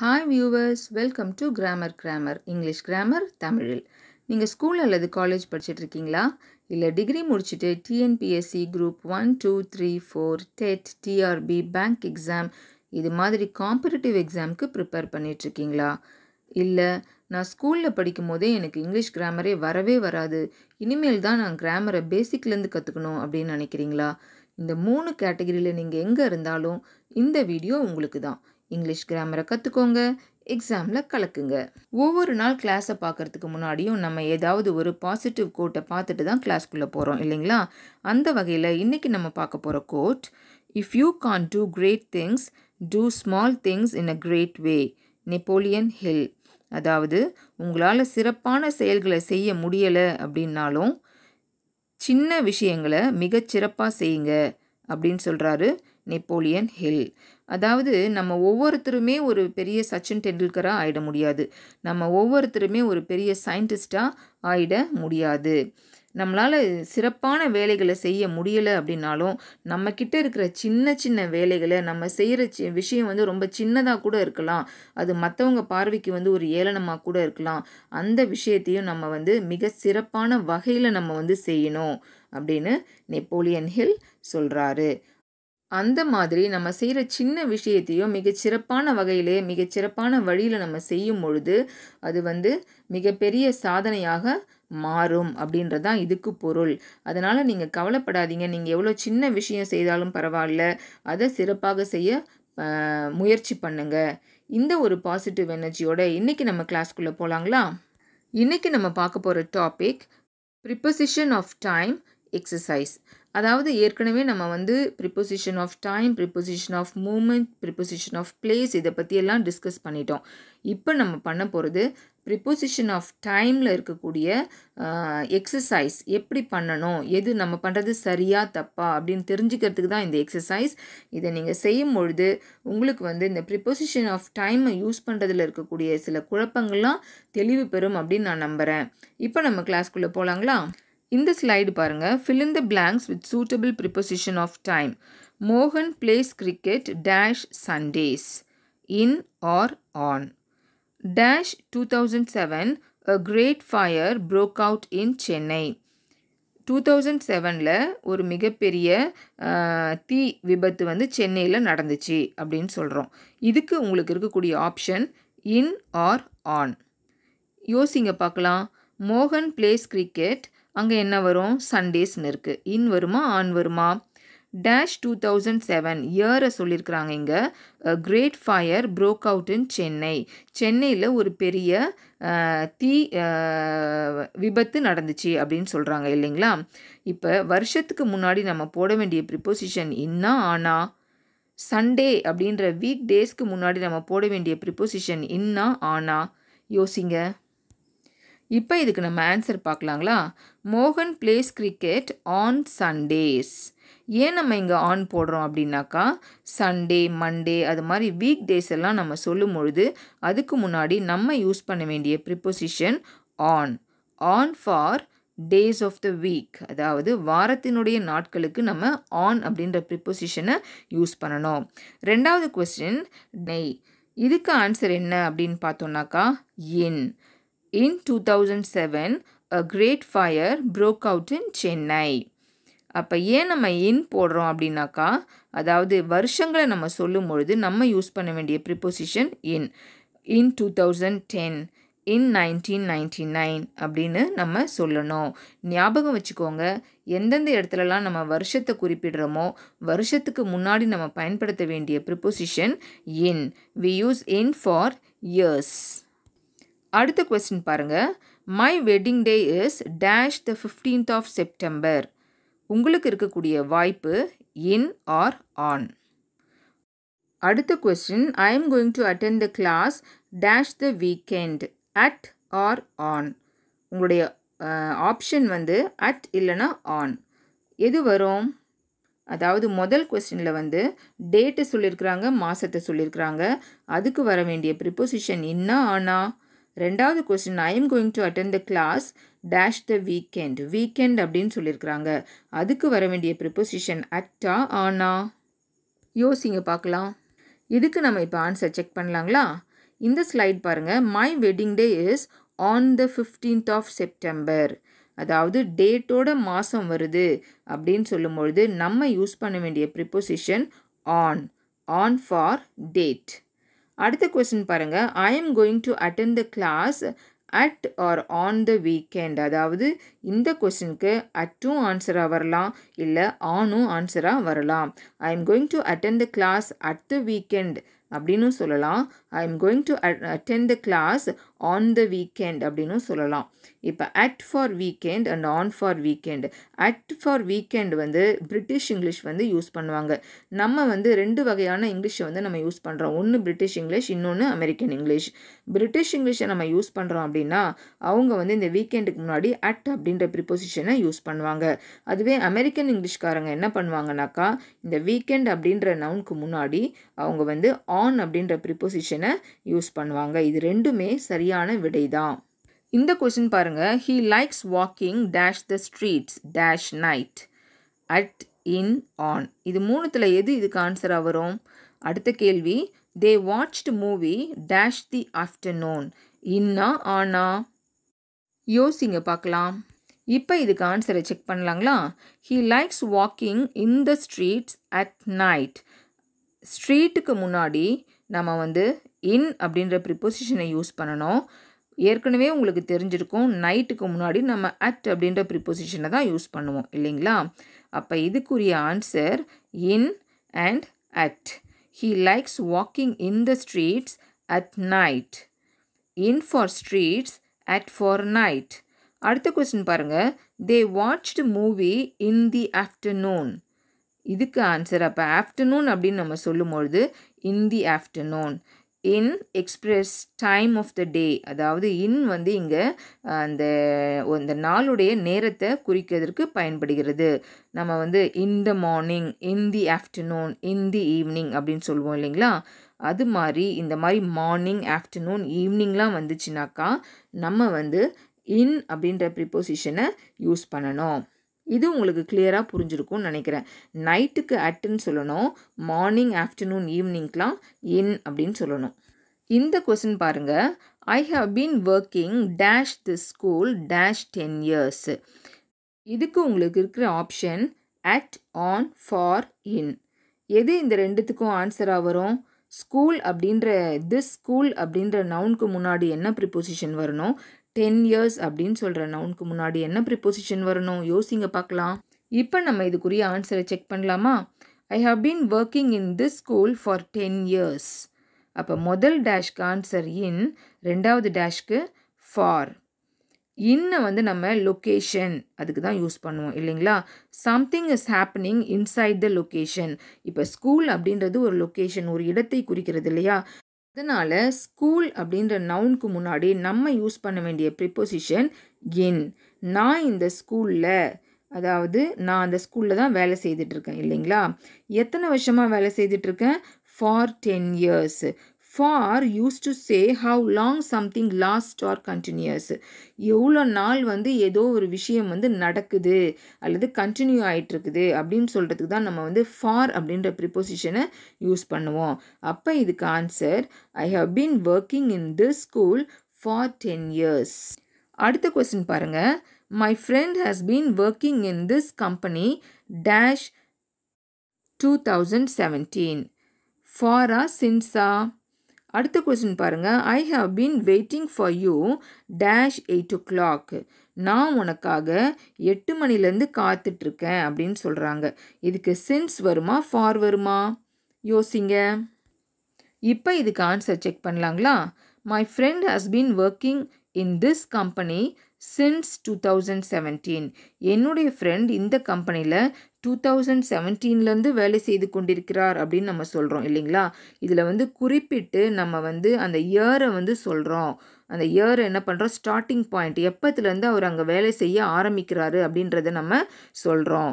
Hi viewers welcome to grammar grammar English grammar தமிழில் நீங்கள் school அல்லது காலேஜ் படிச்சுட்டு இருக்கீங்களா இல்லை டிகிரி முடிச்சுட்டு TNPSC group one two three four TET TRB bank exam இது மாதிரி காம்படிட்டிவ் எக்ஸாம்க்கு ப்ரிப்பேர் பண்ணிகிட்ருக்கீங்களா இல்லை நான் ஸ்கூலில் படிக்கும் போதே எனக்கு இங்கிலீஷ் கிராமரே வரவே வராது இனிமேல் தான் நான் கிராமரை பேசிக்லேருந்து கற்றுக்கணும் அப்படின்னு நினைக்கிறீங்களா இந்த மூணு கேட்டகரியில் நீங்கள் எங்கே இருந்தாலும் இந்த வீடியோ உங்களுக்கு தான் இங்கிலீஷ் கிராமரை கற்றுக்கோங்க எக்ஸாமில் கலக்குங்க ஒவ்வொரு நாள் கிளாஸை பார்க்குறதுக்கு முன்னாடியும் நம்ம ஏதாவது ஒரு பாசிட்டிவ் கோட்டை பார்த்துட்டு தான் கிளாஸ்க்குள்ளே போகிறோம் இல்லைங்களா அந்த வகையில் இன்றைக்கி நம்ம பார்க்க போகிற quote if you can't do great things do small things in a great way Napoleon Hill அதாவது உங்களால் சிறப்பான செயல்களை செய்ய முடியலை அப்படின்னாலும் சின்ன விஷயங்களை மிகச்சிறப்பாக செய்யுங்க அப்படின்னு சொல்கிறாரு நெப்போலியன் ஹில் அதாவது நம்ம ஒவ்வொருத்தருமே ஒரு பெரிய சச்சின் டெண்டுல்கராக ஆகிட முடியாது நம்ம ஒவ்வொருத்தருமே ஒரு பெரிய சயின்டிஸ்டாக ஆகிட முடியாது நம்மளால் சிறப்பான வேலைகளை செய்ய முடியலை அப்படின்னாலும் நம்மக்கிட்ட இருக்கிற சின்ன சின்ன வேலைகளை நம்ம செய்கிற சி விஷயம் வந்து ரொம்ப சின்னதாக கூட இருக்கலாம் அது மற்றவங்க பார்வைக்கு வந்து ஒரு ஏளனமாக கூட இருக்கலாம் அந்த விஷயத்தையும் நம்ம வந்து மிக சிறப்பான வகையில் நம்ம வந்து செய்யணும் அப்படின்னு நெப்போலியன் ஹில் சொல்கிறாரு அந்த மாதிரி நம்ம செய்கிற சின்ன விஷயத்தையும் மிகச்சிறப்பான வகையிலே மிகச்சிறப்பான வழியில் நம்ம செய்யும் பொழுது அது வந்து மிகப்பெரிய சாதனையாக மாறும் அப்படின்றதான் இதுக்கு பொருள் அதனால் நீங்கள் கவலைப்படாதீங்க நீங்கள் எவ்வளோ சின்ன விஷயம் செய்தாலும் பரவாயில்ல அதை சிறப்பாக செய்ய முயற்சி பண்ணுங்க இந்த ஒரு பாசிட்டிவ் எனர்ஜியோட இன்றைக்கி நம்ம கிளாஸ்க்குள்ளே போகலாங்களா இன்றைக்கி நம்ம பார்க்க போகிற topic preposition of time exercise அதாவது ஏற்கனவே நம்ம வந்து preposition of time preposition of movement preposition of place இதை பற்றியெல்லாம் டிஸ்கஸ் பண்ணிட்டோம் இப்போ நம்ம பண்ண போகிறது ப்ரிப்போசிஷன் ஆஃப் டைமில் இருக்கக்கூடிய எக்ஸசைஸ் எப்படி பண்ணணும் எது நம்ம பண்ணுறது சரியாக தப்பா அப்படின்னு தெரிஞ்சுக்கிறதுக்கு தான் இந்த எக்ஸசைஸ் இதை நீங்கள் செய்யும் பொழுது உங்களுக்கு வந்து இந்த ப்ரிப்போசிஷன் ஆஃப் டைமை யூஸ் பண்ணுறதுல இருக்கக்கூடிய சில குழப்பங்கள்லாம் தெளிவு பெறும் அப்படின்னு நான் நம்புகிறேன் இப்போ நம்ம கிளாஸ்க்குள்ளே போகலாங்களா இந்த ஸ்லைடு பாருங்கள் fill in the blanks with suitable preposition of time மோகன் plays cricket dash Sundays in or on dash two thousand seven a great fire broke out in Chennai two thousand செவனில் ஒரு மிகப்பெரிய தீ விபத்து வந்து சென்னையில் நடந்துச்சு அப்படின்னு சொல்கிறோம் இதுக்கு உங்களுக்கு இருக்கக்கூடிய ஆப்ஷன் இன் ஆர் ஆன் யோசிங்க பார்க்கலாம் மோகன் பிளேஸ் கிரிக்கெட் அங்கே என்ன வரும் சண்டேஸ்னு இருக்குது இன் வருமா ஆன் வருமா டேஷ் டூ தௌசண்ட் செவன் இயரை சொல்லியிருக்கிறாங்க இங்கே great fire broke out in Chennai சென்னையில் ஒரு பெரிய தீ விபத்து நடந்துச்சு அப்படின்னு சொல்கிறாங்க இல்லைங்களா இப்போ வருஷத்துக்கு முன்னாடி நம்ம போட வேண்டிய ப்ரிப்போசிஷன் இன்னா ஆனா சண்டே அப்படின்ற வீக் டேஸ்க்கு முன்னாடி நம்ம போட வேண்டிய ப்ரிப்போசிஷன் இன்னா ஆனா யோசிங்க இப்போ இதுக்கு நம்ம ஆன்சர் பார்க்கலாங்களா மோகன் பிளேஸ் கிரிக்கெட் ஆன் சண்டேஸ் ஏன் நம்ம இங்கே ஆன் போடுறோம் அப்படின்னாக்கா சண்டே மண்டே அது மாதிரி வீக் டேஸ் எல்லாம் நம்ம சொல்லும் பொழுது அதுக்கு முன்னாடி நம்ம யூஸ் பண்ண வேண்டிய preposition on on for days of the week அதாவது வாரத்தினுடைய நாட்களுக்கு நம்ம ஆன் அப்படின்ற ப்ரிப்போசிஷனை யூஸ் பண்ணணும் ரெண்டாவது கொஸ்டின் நெய் இதுக்கு ஆன்சர் என்ன அப்படின்னு பார்த்தோன்னாக்கா என் in 2007, a great fire broke out in Chennai. அப்போ ஏன் நம்ம இன் போடுறோம் அப்படின்னாக்கா அதாவது வருஷங்களை நம்ம சொல்லும் பொழுது நம்ம யூஸ் பண்ண வேண்டிய preposition in in two thousand ten in nineteen ninety nine அப்படின்னு நம்ம சொல்லணும் ஞாபகம் வச்சுக்கோங்க எந்தெந்த இடத்துலலாம் நம்ம வருஷத்தை குறிப்பிடுறோமோ வருஷத்துக்கு முன்னாடி நம்ம பயன்படுத்த வேண்டிய preposition in we use in for years அடுத்த கொஸ்டின் பாருங்கள் my wedding day is dash the fifteenth of September உங்களுக்கு இருக்கக்கூடிய வாய்ப்பு இன் ஆர் ஆன் அடுத்த question I am going to attend the class dash the weekend at or on உங்களுடைய option வந்து at இல்லைனா on எது வரும் அதாவது முதல் கொஸ்டினில் வந்து டேட்டை சொல்லியிருக்கிறாங்க மாதத்தை சொல்லியிருக்கிறாங்க அதுக்கு வர வேண்டிய ப்ரிப்போசிஷன் இன்னா ஆனால் ரெண்டாவது question I am going to attend the class dash the weekend weekend அப்படின்னு சொல்லியிருக்கிறாங்க அதுக்கு வர வேண்டிய ப்ரிப்போசிஷன் அட்டா ஆனா யோசிங்க பார்க்கலாம் இதுக்கு நம்ம இப்போ ஆன்சர் செக் பண்ணலாங்களா இந்த ஸ்லைட் பாருங்கள் my wedding day is on the fifteenth of September அதாவது டேட்டோட மாதம் வருது அப்படின்னு சொல்லும்பொழுது நம்ம யூஸ் பண்ண வேண்டிய preposition on on for date அடுத்த கொஸ்டின் பாருங்கள் I am going to attend the class at or on the weekend அதாவது இந்த கொஸ்டினுக்கு அட்டும் ஆன்சராக வரலாம் இல்லை ஆனும் ஆன்சராக வரலாம் I am going to attend the class at the weekend அப்படின்னு சொல்லலாம் I am going to attend the class on the weekend அப்படின்னு சொல்லலாம் இப்போ at for weekend and on for weekend at for weekend வந்து பிரிட்டிஷ் இங்கிலீஷ் வந்து use பண்ணுவாங்க நம்ம வந்து ரெண்டு வகையான இங்கிலீஷை வந்து நம்ம யூஸ் பண்ணுறோம் ஒன்று பிரிட்டிஷ் இங்கிலீஷ் இன்னொன்று அமெரிக்கன் இங்கிலீஷ் பிரிட்டிஷ் இங்கிலீஷை நம்ம யூஸ் பண்ணுறோம் அப்படின்னா அவங்க வந்து இந்த வீக்கெண்டுக்கு முன்னாடி அட் அப்படின்ற ப்ரிப்போசிஷனை யூஸ் பண்ணுவாங்க அதுவே அமெரிக்கன் இங்கிலீஷ்காரங்க என்ன பண்ணுவாங்கனாக்கா இந்த வீக்கெண்ட் அப்படின்ற நவுனுக்கு முன்னாடி அவங்க வந்து ஆன் அப்படின்ற ப்ரிப்போசிஷனை யூஸ் பண்ணுவாங்க இது ரெண்டுமே சரியாக சரியான விடைதான் இந்த கொஷின் பாருங்கள் he likes walking dash the streets dash night at in on இது மூணுத்தில் எது இதுக்கு ஆன்சர் வரும் அடுத்த கேள்வி they watched movie dash the afternoon இன்னா ஆனா யோசிங்க பார்க்கலாம் இப்போ இதுக்கு ஆன்சரை செக் பண்ணலாங்களா he likes walking in the streets at night ஸ்ட்ரீட்டுக்கு முன்னாடி நம்ம வந்து இன் அப்படின்ற ப்ரிப்போசிஷனை யூஸ் பண்ணணும் ஏற்கனவே உங்களுக்கு தெரிஞ்சிருக்கும் நைட்டுக்கு முன்னாடி நம்ம அட் அப்படின்ற ப்ரிப்போசிஷனை தான் யூஸ் பண்ணுவோம் இல்லைங்களா அப்போ இதுக்குரிய answer in and at he likes walking in the streets at night in for streets at for night அடுத்த கொஸ்டின் பாருங்கள் they watched movie in the afternoon இதுக்கு ஆன்சர் அப்போ ஆஃப்டர்நூன் அப்படின்னு நம்ம சொல்லும்பொழுது in the afternoon in express time of the day அதாவது in வந்து இங்கே அந்த அந்த நாளுடைய நேரத்தை குறிக்கிறதுக்கு பயன்படுகிறது நம்ம வந்து in the morning in the afternoon in the evening அப்படின்னு சொல்லுவோம் இல்லைங்களா அது மாதிரி இந்த மாதிரி மார்னிங் ஆஃப்டர்நூன் ஈவினிங்லாம் வந்துச்சுனாக்கா நம்ம வந்து இன் அப்படின்ற ப்ரிப்போசிஷனை யூஸ் பண்ணணும் இது உங்களுக்கு கிளியராக புரிஞ்சிருக்கும்னு நினைக்கிறேன் நைட்டுக்கு அட்டுன்னு சொல்லணும் மார்னிங் ஆஃப்டர்நூன் ஈவினிங்க்கெலாம் இன் அப்படின்னு சொல்லணும் இந்த கொஸ்டின் பாருங்கள் I have been working dash the school dash ten years இதுக்கு உங்களுக்கு இருக்கிற option at on for in எது இந்த ரெண்டுத்துக்கும் ஆன்சராக வரும் ஸ்கூல் அப்படின்ற திஸ் ஸ்கூல் அப்படின்ற நவுனுக்கு முன்னாடி என்ன ப்ரிப்போசிஷன் வரணும் டென் இயர்ஸ் அப்படின்னு சொல்கிற நவுனுக்கு முன்னாடி என்ன ப்ரிப்போசிஷன் வரணும் யோசிங்க பார்க்கலாம் இப்போ நம்ம இதுக்குரிய ஆன்சரை செக் பண்ணலாமா I have been working in this school for ten years அப்போ முதல் டேஷ்க்கு ஆன்சர் இன் ரெண்டாவது டேஷ்க்கு ஃபார் இன்னை வந்து நம்ம லொக்கேஷன் அதுக்கு தான் யூஸ் பண்ணுவோம் இல்லைங்களா something is happening inside the location இப்போ ஸ்கூல் அப்படின்றது ஒரு லொக்கேஷன் ஒரு இடத்தை குறிக்கிறது இல்லையா அதனால் ஸ்கூல் அப்படின்ற நவுனுக்கு முன்னாடி நம்ம யூஸ் பண்ண வேண்டிய ப்ரிப்போசிஷன் இன் நான் இந்த ஸ்கூலில் அதாவது நான் அந்த ஸ்கூலில் தான் வேலை செய்துட்ருக்கேன் இல்லைங்களா எத்தனை வருஷமாக வேலை செய்துட்ருக்கேன் for ten years for use to say how long something last or continues எவ்வளோ நாள் வந்து ஏதோ ஒரு விஷயம் வந்து நடக்குது அல்லது கண்டினியூ ஆகிட்டு இருக்குது அப்படின்னு சொல்கிறதுக்கு தான் நம்ம வந்து ஃபார் அப்படின்ற ப்ரிப்போசிஷனை யூஸ் பண்ணுவோம் அப்போ இதுக்கு answer I have been working in this school for ten years அடுத்த கொஸ்டின் பாருங்கள் my friend has been working in this company dash two thousand seventeen ஃபாரா சின்ஸா அடுத்த கொஸ்டின் பாருங்கள் I have been waiting for you dash eight o'clock நான் உனக்காக எட்டு மணிலேருந்து காத்துட்ருக்கேன் அப்படின்னு சொல்கிறாங்க இதுக்கு சின்ஸ் வருமா ஃபார் வருமா யோசிங்க இப்போ இதுக்கு ஆன்சர் செக் பண்ணலாங்களா my friend has been working in this company since two thousand seventeen என்னுடைய ஃப்ரெண்ட் இந்த கம்பெனியில் டூ தௌசண்ட் செவன்டீன்லேருந்து வேலை செய்து கொண்டிருக்கிறார் அப்படின்னு நம்ம சொல்கிறோம் இல்லைங்களா இதில் வந்து குறிப்பிட்டு நம்ம வந்து அந்த இயரை வந்து சொல்கிறோம் அந்த இயர் என்ன பண்ணுறோம் ஸ்டார்டிங் பாயிண்ட் எப்பத்துலேருந்து அவர் அங்கே வேலை செய்ய ஆரம்பிக்கிறாரு அப்படின்றத நம்ம சொல்கிறோம்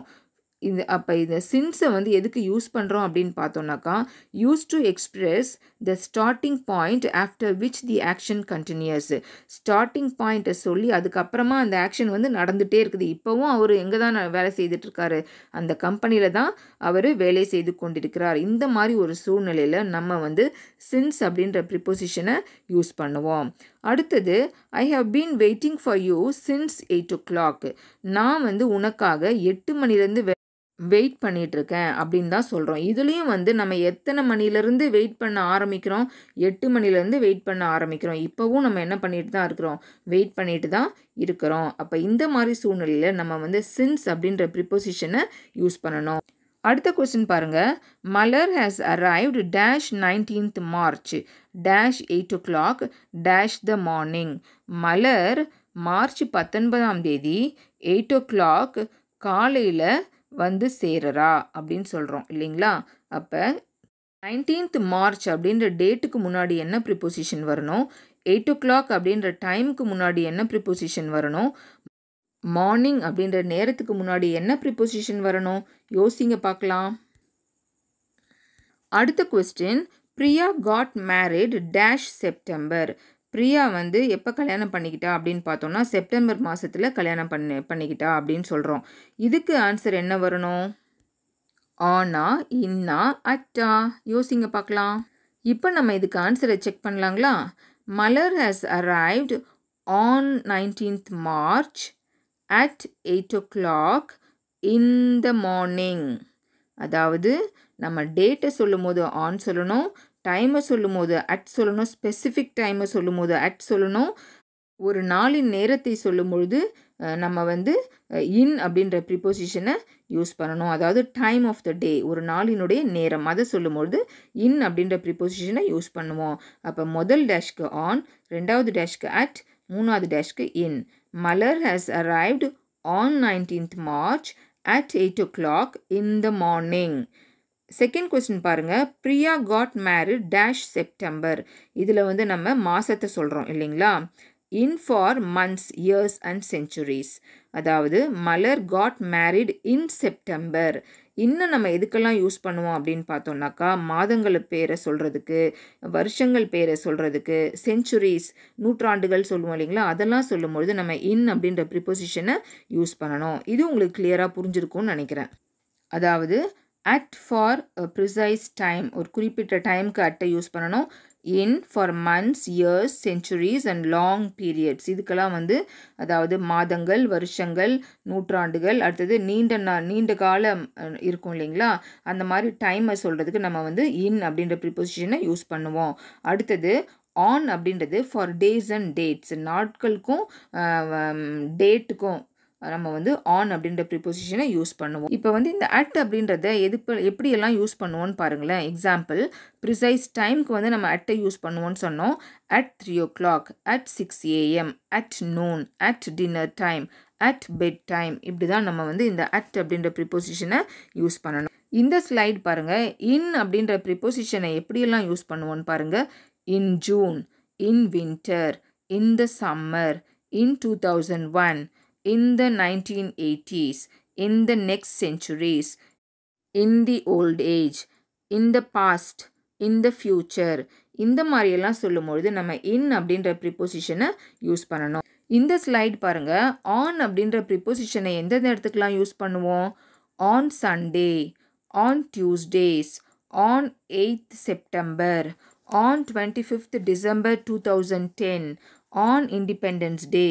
இது அப்போ இந்த சின்ஸை வந்து எதுக்கு யூஸ் பண்ணுறோம் அப்படின்னு பார்த்தோம்னாக்கா use to express the starting point after which the action continues starting பாயிண்ட்டை சொல்லி அதுக்கப்புறமா அந்த ஆக்ஷன் வந்து நடந்துகிட்டே இருக்குது இப்போவும் அவர் எங்கே தான் வேலை செய்துட்ருக்காரு அந்த கம்பெனியில் தான் அவர் வேலை செய்து கொண்டிருக்கிறார் இந்த மாதிரி ஒரு சூழ்நிலையில் நம்ம வந்து சின்ஸ் அப்படின்ற ப்ரிப்போசிஷனை யூஸ் பண்ணுவோம் அடுத்தது I have been waiting for you since eight o'clock நான் வந்து உனக்காக எட்டு மணிலேருந்து வெயிட் பண்ணிகிட்ருக்கேன் அப்படின்னு தான் சொல்கிறோம் இதுலேயும் வந்து நம்ம எத்தனை மணிலேருந்து வெயிட் பண்ண ஆரம்பிக்கிறோம் எட்டு மணிலேருந்து வெயிட் பண்ண ஆரம்பிக்கிறோம் இப்போவும் நம்ம என்ன பண்ணிட்டு தான் இருக்கிறோம் வெயிட் பண்ணிட்டு தான் இருக்கிறோம் அப்போ இந்த மாதிரி சூழ்நிலையில் நம்ம வந்து சின்ஸ் அப்படின்ற ப்ரிப்போசிஷனை யூஸ் பண்ணணும் அடுத்த கொஸ்டின் பாருங்கள் Malar has arrived dash nineteenth March dash eight o'clock dash the morning Malar March பத்தொன்பதாம் தேதி எயிட் ஓ கிளாக் காலையில் வந்து சேரரா அப்படின்னு சொல்கிறோம் இல்லைங்களா அப்போ நைன்டீன்த் மார்ச் அப்படின்ற டேட்டுக்கு முன்னாடி என்ன ப்ரிப்போசிஷன் வரணும் எயிட் ஓ கிளாக் அப்படின்ற டைமுக்கு முன்னாடி என்ன ப்ரிப்போசிஷன் வரணும் மார்னிங் அப்படின்ற நேரத்துக்கு முன்னாடி என்ன ப்ரிப்போசிஷன் வரணும் யோசிங்க பார்க்கலாம் அடுத்த question Priya got married dash September Priya வந்து எப்போ கல்யாணம் பண்ணிக்கிட்டா அப்படின்னு பார்த்தோம்னா செப்டம்பர் மாதத்தில் கல்யாணம் பண்ணி பண்ணிக்கிட்டா அப்படின்னு சொல்கிறோம் இதுக்கு ஆன்சர் என்ன வரணும் ஆனா இன்னா அட்டா யோசிங்க பார்க்கலாம் இப்போ நம்ம இதுக்கு ஆன்சரை செக் பண்ணலாங்களா Malar has arrived on nineteenth March at eight o'clock in the morning அதாவது நம்ம டேட்டை சொல்லும் போது ஆன் சொல்லணும் டைமை சொல்லும் போது அட் சொல்லணும் ஸ்பெசிஃபிக் டைமை சொல்லும் போது அட் சொல்லணும் ஒரு நாளின் நேரத்தை சொல்லும் பொழுது நம்ம வந்து இன் அப்படின்ற ப்ரிப்போசிஷனை யூஸ் பண்ணணும் அதாவது டைம் ஆஃப் த டே ஒரு நாளினுடைய நேரம் அதை சொல்லும்பொழுது இன் அப்படின்ற ப்ரிப்போசிஷனை யூஸ் பண்ணுவோம் அப்போ முதல் டேஷ்க்கு ஆன் ரெண்டாவது டேஷ்க்கு அட் மூணாவது டேஷ்க்கு in Malar has arrived on nineteenth March at eight o'clock in the morning second question பாருங்கள் Priya got married dash September இதில் வந்து நம்ம மாதத்தை சொல்கிறோம் இல்லைங்களா in for months years and centuries அதாவது Malar got married in September இன்னும் நம்ம எதுக்கெல்லாம் யூஸ் பண்ணுவோம் அப்படின்னு பார்த்தோம்னாக்கா மாதங்கள் பேரை சொல்கிறதுக்கு வருஷங்கள் பேரை சொல்கிறதுக்கு செஞ்சுரிஸ் நூற்றாண்டுகள் சொல்லுவோம் இல்லைங்களா அதெல்லாம் சொல்லும்பொழுது நம்ம இன் அப்படின்ற ப்ரிப்போசிஷனை யூஸ் பண்ணணும் இது உங்களுக்கு கிளியராக புரிஞ்சிருக்கும்னு நினைக்கிறேன் அதாவது அட் ஃபார் ப்ரிசைஸ் டைம் ஒரு குறிப்பிட்ட டைமுக்கு அட்டை யூஸ் பண்ணணும் in for months years centuries and long periods இதுக்கெல்லாம் வந்து அதாவது மாதங்கள் வருஷங்கள் நூற்றாண்டுகள் அடுத்தது நீண்ட நா நீண்ட காலம் இருக்கும் இல்லைங்களா அந்த மாதிரி டைமை சொல்கிறதுக்கு நம்ம வந்து இன் அப்படின்ற ப்ரிப்பொசிஷனை யூஸ் பண்ணுவோம் அடுத்தது ஆன் அப்படின்றது ஃபார் டேஸ் அண்ட் டேட்ஸ் நாட்களுக்கும் டேட்டுக்கும் நம்ம வந்து ஆன் அப்படின்ற ப்ரிப்போசிஷனை யூஸ் பண்ணுவோம் இப்போ வந்து இந்த அட் அப்படின்றத எதுக்கு எப்படியெல்லாம் யூஸ் பண்ணுவோன்னு பாருங்களேன் எக்ஸாம்பிள் ப்ரிசைஸ் டைமுக்கு வந்து நம்ம அட்டை யூஸ் பண்ணுவோன்னு சொன்னோம் at three o'clock at six AM at noon at dinner time at bed time இப்படி தான் நம்ம வந்து இந்த அட் அப்படின்ற ப்ரிப்போசிஷனை யூஸ் பண்ணணும் இந்த ஸ்லைட் பாருங்கள் இன் அப்படின்ற ப்ரிப்போசிஷனை எப்படியெல்லாம் யூஸ் பண்ணுவோன்னு பாருங்கள் in June in winter in the summer in two thousand one in the 1980s, in the next centuries, in the old age, in the past, in the future இந்த மாதிரியெல்லாம் சொல்லும்பொழுது நம்ம இன் அப்படின்ற ப்ரிப்போசிஷனை யூஸ் பண்ணணும் இந்த ஸ்லைட் பாருங்கள் ஆன் அப்படின்ற ப்ரிப்போசிஷனை எந்தெந்த இடத்துக்குலாம் யூஸ் பண்ணுவோம் on Sunday on Tuesdays on eighth September on twenty fifth December two thousand ten on Independence Day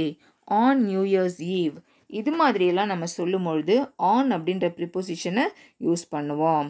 on New Year's Eve இது மாதிரியெல்லாம் நம்ம சொல்லும் பொழுது ஆன் அப்படின்ற ப்ரிப்போசிஷனை யூஸ் பண்ணுவோம்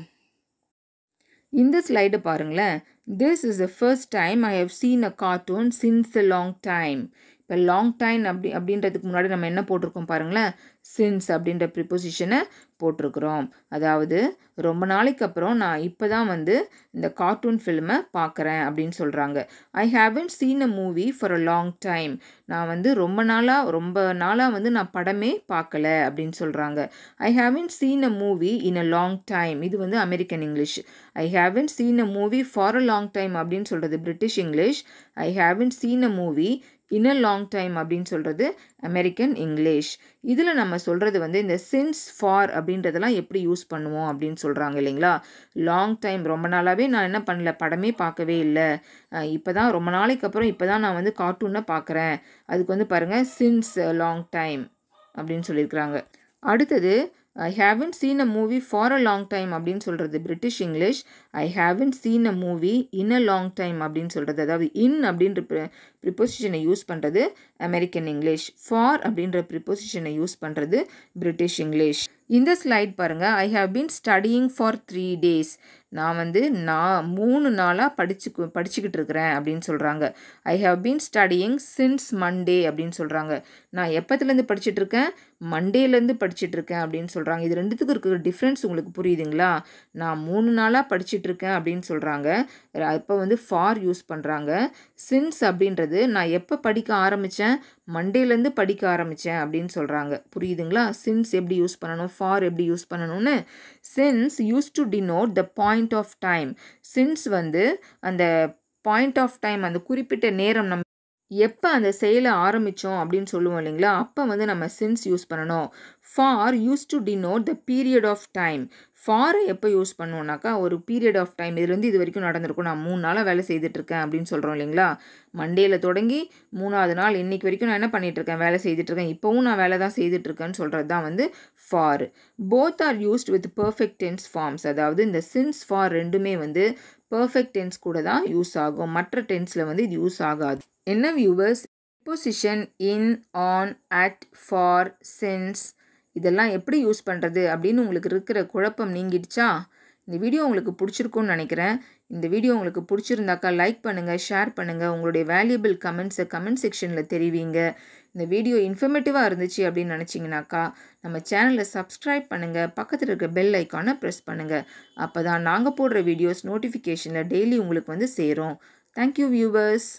இந்த ஸ்லைடை பாருங்களேன் this is the first time I have seen a cartoon since a long time இப்போ லாங் டைம் அப்படி அப்படின்றதுக்கு முன்னாடி நம்ம என்ன போட்டிருக்கோம் பாருங்களேன் சின்ஸ் அப்படின்ற ப்ரிப்போசிஷனை போட்டிருக்கிறோம் அதாவது ரொம்ப நாளைக்கு அப்புறம் நான் இப்போ தான் வந்து இந்த கார்ட்டூன் ஃபில்மை பார்க்குறேன் அப்படின்னு சொல்கிறாங்க I haven't seen a movie for a long time நான் வந்து ரொம்ப நாளாக ரொம்ப நாளாக வந்து நான் படமே பார்க்கல அப்படின்னு சொல்கிறாங்க I haven't seen a movie in a long time இது வந்து American English I haven't seen a movie for a long time அப்படின்னு சொல்கிறது British English I haven't seen a movie in long time அப்படின்னு சொல்கிறது அமெரிக்கன் இங்கிலீஷ் இதில் நம்ம சொல்கிறது வந்து இந்த சின்ஸ் ஃபார் அப்படின்றதெல்லாம் எப்படி யூஸ் பண்ணுவோம் அப்படின்னு சொல்கிறாங்க இல்லைங்களா லாங் டைம் ரொம்ப நாளாகவே நான் என்ன பண்ணல படமே பார்க்கவே இல்லை இப்போ தான் ரொம்ப நாளைக்கு அப்புறம் இப்போ தான் நான் வந்து கார்ட்டூனை பார்க்குறேன் அதுக்கு வந்து பாருங்கள் சின்ஸ் லாங் டைம் அப்படின்னு சொல்லியிருக்கிறாங்க அடுத்தது I haven't seen a movie for a long time அப்படின்னு சொல்கிறது British English I haven't seen a movie in a long time அப்படின்னு சொல்கிறது அதாவது இன் அப்படின்ற ப்ரிப்போசிஷனை யூஸ் பண்ணுறது அமெரிக்கன் இங்கிலீஷ் ஃபார் அப்படின்ற ப்ரிப்போசிஷனை யூஸ் பண்ணுறது பிரிட்டிஷ் இங்கிலீஷ் இந்த ஸ்லைட் பாருங்கள் I have been studying for three days நான் வந்து நான் மூணு நாளாக படிச்சு படிச்சுக்கிட்டு இருக்கிறேன் அப்படின்னு சொல்கிறாங்க I have been studying since Monday அப்படின்னு சொல்கிறாங்க நான் எப்பத்துலேருந்து இருக்கேன் மண்டேலேருந்து இருக்கேன் அப்படின்னு சொல்கிறாங்க இது ரெண்டுத்துக்கும் இருக்கிற டிஃப்ரென்ஸ் உங்களுக்கு புரியுதுங்களா நான் மூணு நாளாக இருக்கேன் அப்படின்னு சொல்கிறாங்க அப்போ வந்து ஃபார் யூஸ் பண்ணுறாங்க சின்ஸ் அப்படின்றது நான் எப்போ படிக்க ஆரம்பித்தேன் மண்டேலேருந்து படிக்க ஆரம்பித்தேன் அப்படின்னு சொல்கிறாங்க புரியுதுங்களா சின்ஸ் எப்படி யூஸ் பண்ணணும் ஃபார் எப்படி யூஸ் பண்ணணும்னு since use to denote the point of time since வந்து அந்த பாயிண்ட் ஆஃப் டைம் அந்த குறிப்பிட்ட நேரம் நம்ம எப்போ அந்த செயலை ஆரம்பித்தோம் அப்படின்னு சொல்லுவோம் இல்லைங்களா அப்போ வந்து நம்ம சின்ஸ் யூஸ் பண்ணணும் for use to denote the period of time ஃபாரை எப்போ யூஸ் பண்ணுவோம்னாக்கா ஒரு பீரியட் ஆஃப் டைம் இதுலேருந்து இது வரைக்கும் நடந்திருக்கும் நான் மூணு நாளாக வேலை செய்துட்ருக்கேன் அப்படின்னு சொல்கிறோம் இல்லைங்களா மண்டேல தொடங்கி மூணாவது நாள் இன்றைக்கி வரைக்கும் நான் என்ன பண்ணிகிட்ருக்கேன் வேலை செய்துட்ருக்கேன் இப்போவும் நான் வேலை தான் செய்துட்ருக்கேன்னு சொல்கிறது தான் வந்து for both are used with perfect tense forms அதாவது இந்த சின்ஸ் ஃபார் ரெண்டுமே வந்து பர்ஃபெக்ட் டென்ஸ் கூட தான் யூஸ் ஆகும் மற்ற டென்ஸில் வந்து இது யூஸ் ஆகாது என்ன viewers position in on at for since இதெல்லாம் எப்படி யூஸ் பண்ணுறது அப்படின்னு உங்களுக்கு இருக்கிற குழப்பம் நீங்கிடுச்சா இந்த வீடியோ உங்களுக்கு பிடிச்சிருக்கும்னு நினைக்கிறேன் இந்த வீடியோ உங்களுக்கு பிடிச்சிருந்தாக்கா லைக் பண்ணுங்கள் ஷேர் பண்ணுங்கள் உங்களுடைய வேல்யூபிள் கமெண்ட்ஸை கமெண்ட் செக்ஷனில் தெரிவிங்க இந்த வீடியோ இன்ஃபர்மேட்டிவாக இருந்துச்சு அப்படின்னு நினச்சிங்கனாக்கா நம்ம சேனலை சப்ஸ்கிரைப் பண்ணுங்கள் பக்கத்தில் இருக்க பெல் ஐக்கானை ப்ரெஸ் பண்ணுங்கள் அப்போ தான் நாங்கள் போடுற வீடியோஸ் நோட்டிஃபிகேஷனில் டெய்லி உங்களுக்கு வந்து சேரும் தேங்க்யூ வியூவர்ஸ்